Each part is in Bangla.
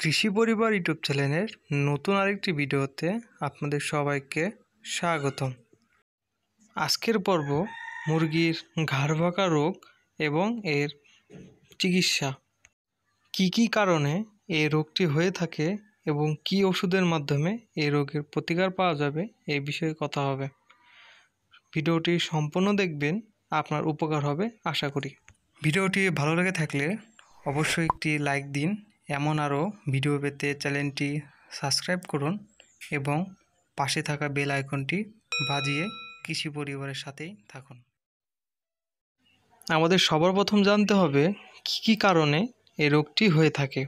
কৃষি পরিবার ইউটিউব চ্যানেলের নতুন আরেকটি ভিডিওতে আপনাদের সবাইকে স্বাগতম আজকের পর্ব মুরগির ঘাড় ভাকা রোগ এবং এর চিকিৎসা কি কি কারণে এই রোগটি হয়ে থাকে এবং কি ওষুধের মাধ্যমে এই রোগের প্রতিকার পাওয়া যাবে এই বিষয়ে কথা হবে ভিডিওটি সম্পূর্ণ দেখবেন আপনার উপকার হবে আশা করি ভিডিওটি ভালো লেগে থাকলে অবশ্যই একটি লাইক দিন এমন আরও ভিডিও পেতে চ্যানেলটি সাবস্ক্রাইব করুন এবং পাশে থাকা বেল আইকনটি বাজিয়ে কৃষি পরিবারের সাথেই থাকুন আমাদের সবার প্রথম জানতে হবে কি কি কারণে এই রোগটি হয়ে থাকে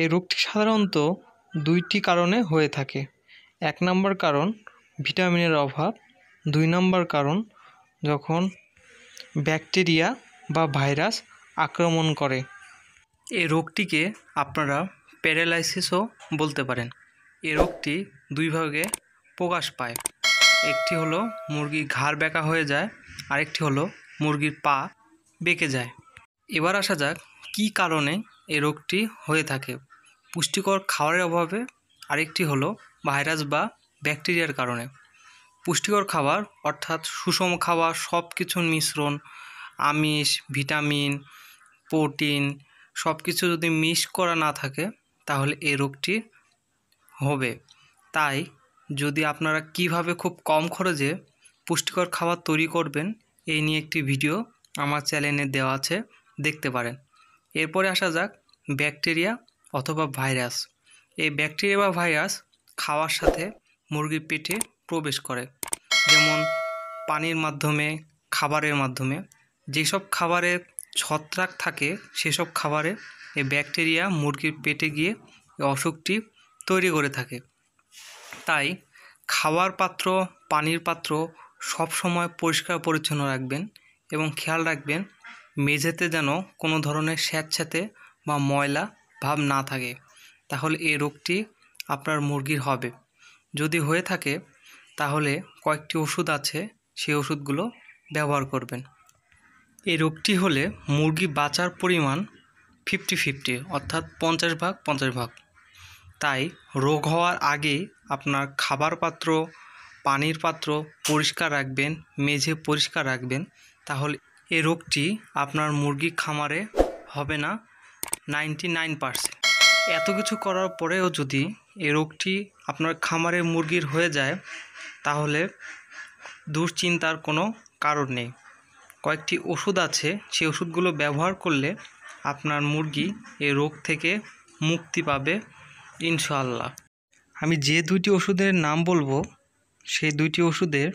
এই রোগটি সাধারণত দুইটি কারণে হয়ে থাকে এক নম্বর কারণ ভিটামিনের অভাব দুই নম্বর কারণ যখন ব্যাকটেরিয়া বা ভাইরাস আক্রমণ করে এ রোগটিকে আপনারা প্যারালাইসিসও বলতে পারেন এ রোগটি দুই ভাগে প্রকাশ পায় একটি হলো মুরগির ঘাড় বেঁকা হয়ে যায় আরেকটি হলো মুরগির পা বেঁকে যায় এবার আসা যাক কি কারণে এ রোগটি হয়ে থাকে পুষ্টিকর খাবারের অভাবে আরেকটি হলো ভাইরাস বা ব্যাকটেরিয়ার কারণে পুষ্টিকর খাবার অর্থাৎ সুষম খাবার সব কিছুর মিশ্রণ আমিষ ভিটামিন প্রোটিন সব কিছু যদি মিস করা না থাকে তাহলে এই রোগটি হবে তাই যদি আপনারা কিভাবে খুব কম খরচে পুষ্টিকর খাবার তৈরি করবেন এই নিয়ে একটি ভিডিও আমার চ্যানেলে দেওয়া আছে দেখতে পারেন এরপরে আসা যাক ব্যাকটেরিয়া অথবা ভাইরাস এই ব্যাকটেরিয়া বা ভাইরাস খাওয়ার সাথে মুরগির পেটে প্রবেশ করে যেমন পানির মাধ্যমে খাবারের মাধ্যমে যেসব খাবারে ছত্রাক থাকে সেসব খাবারে এই ব্যাকটেরিয়া মুরগির পেটে গিয়ে অসুখটি তৈরি করে থাকে তাই খাওয়ার পাত্র পানির পাত্র সব সময় পরিষ্কার পরিচ্ছন্ন রাখবেন এবং খেয়াল রাখবেন মেঝেতে যেন কোনো ধরনের স্যাঁতস্যাঁতে বা ময়লা ভাব না থাকে তাহলে এই রোগটি আপনার মুরগির হবে যদি হয়ে থাকে তাহলে কয়েকটি ওষুধ আছে সেই ওষুধগুলো ব্যবহার করবেন এই রোগটি হলে মুরগি বাঁচার পরিমাণ ফিফটি ফিফটি অর্থাৎ পঞ্চাশ ভাগ পঞ্চাশ ভাগ তাই রোগ হওয়ার আগে আপনার খাবার পাত্র পানির পাত্র পরিষ্কার রাখবেন মেঝে পরিষ্কার রাখবেন তাহলে এ রোগটি আপনার মুরগি খামারে হবে না নাইনটি নাইন পারসেন্ট এত কিছু করার পরেও যদি এ রোগটি আপনার খামারে মুরগির হয়ে যায় তাহলে দুশ্চিন্তার কোনো কারণ নেই কয়েকটি ওষুধ আছে সেই ওষুধগুলো ব্যবহার করলে আপনার মুরগি এ রোগ থেকে মুক্তি পাবে ইনশাল্লাহ আমি যে দুইটি ওষুধের নাম বলবো সেই দুইটি ওষুধের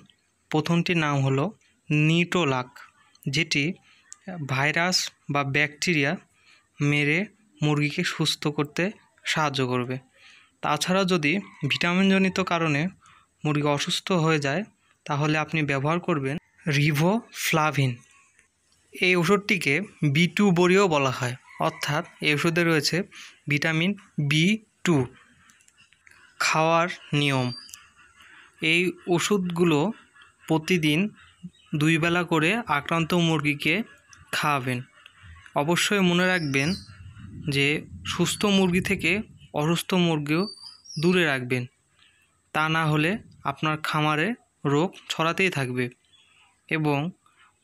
প্রথমটির নাম হলো নিটোলাক যেটি ভাইরাস বা ব্যাকটেরিয়া মেরে মুরগিকে সুস্থ করতে সাহায্য করবে তাছাড়া যদি ভিটামিনজনিত কারণে মুরগি অসুস্থ হয়ে যায় তাহলে আপনি ব্যবহার করবেন রিভোফ্লাভিন এই ওষুধটিকে বি টু বড়িও বলা হয় অর্থাৎ এই ওষুধে রয়েছে ভিটামিন বি টু খাওয়ার নিয়ম এই ওষুধগুলো প্রতিদিন দুই বেলা করে আক্রান্ত মুরগিকে খাওয়াবেন অবশ্যই মনে রাখবেন যে সুস্থ মুরগি থেকে অসুস্থ মুরগিও দূরে রাখবেন তা না হলে আপনার খামারে রোগ ছড়াতেই থাকবে এবং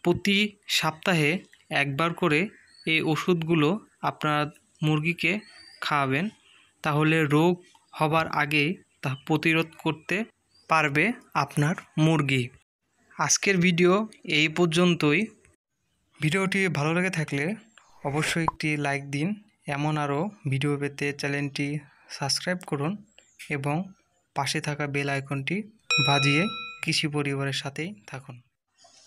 প্রতি সপ্তাহে একবার করে এই ওষুধগুলো আপনার মুরগিকে খাওয়াবেন তাহলে রোগ হবার আগেই তা প্রতিরোধ করতে পারবে আপনার মুরগি আজকের ভিডিও এই পর্যন্তই ভিডিওটি ভালো লেগে থাকলে অবশ্যই একটি লাইক দিন এমন আরও ভিডিও পেতে চ্যানেলটি সাবস্ক্রাইব করুন এবং পাশে থাকা বেল আইকনটি বাজিয়ে কৃষি পরিবারের সাথেই থাকুন